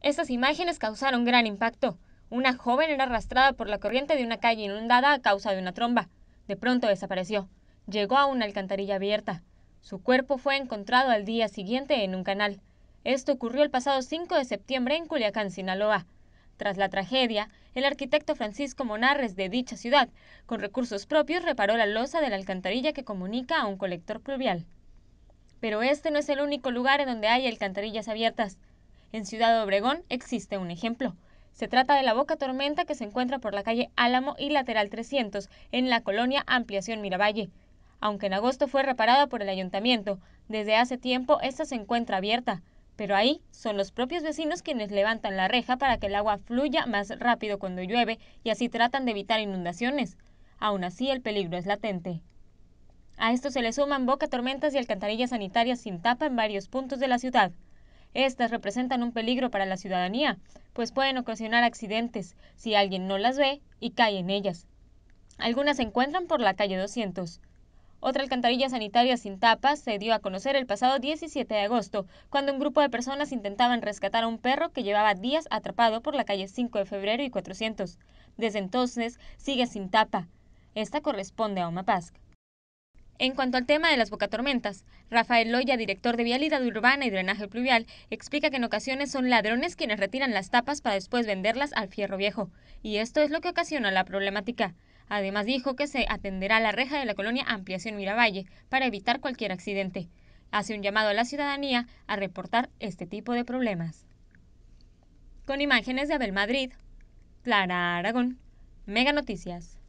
Estas imágenes causaron gran impacto. Una joven era arrastrada por la corriente de una calle inundada a causa de una tromba. De pronto desapareció. Llegó a una alcantarilla abierta. Su cuerpo fue encontrado al día siguiente en un canal. Esto ocurrió el pasado 5 de septiembre en Culiacán, Sinaloa. Tras la tragedia, el arquitecto Francisco Monarres de dicha ciudad, con recursos propios, reparó la losa de la alcantarilla que comunica a un colector pluvial. Pero este no es el único lugar en donde hay alcantarillas abiertas. En Ciudad Obregón existe un ejemplo. Se trata de la Boca Tormenta que se encuentra por la calle Álamo y Lateral 300, en la colonia Ampliación Miravalle. Aunque en agosto fue reparada por el ayuntamiento, desde hace tiempo esta se encuentra abierta. Pero ahí son los propios vecinos quienes levantan la reja para que el agua fluya más rápido cuando llueve y así tratan de evitar inundaciones. Aún así, el peligro es latente. A esto se le suman boca tormentas y alcantarillas sanitarias sin tapa en varios puntos de la ciudad. Estas representan un peligro para la ciudadanía, pues pueden ocasionar accidentes si alguien no las ve y cae en ellas. Algunas se encuentran por la calle 200. Otra alcantarilla sanitaria sin tapas se dio a conocer el pasado 17 de agosto, cuando un grupo de personas intentaban rescatar a un perro que llevaba días atrapado por la calle 5 de febrero y 400. Desde entonces sigue sin tapa. Esta corresponde a Omapasc. En cuanto al tema de las bocatormentas, Rafael Loya, director de Vialidad Urbana y Drenaje Pluvial, explica que en ocasiones son ladrones quienes retiran las tapas para después venderlas al fierro viejo, y esto es lo que ocasiona la problemática. Además dijo que se atenderá a la reja de la colonia Ampliación Miravalle para evitar cualquier accidente. Hace un llamado a la ciudadanía a reportar este tipo de problemas. Con imágenes de Abel Madrid, Clara Aragón, Mega Noticias.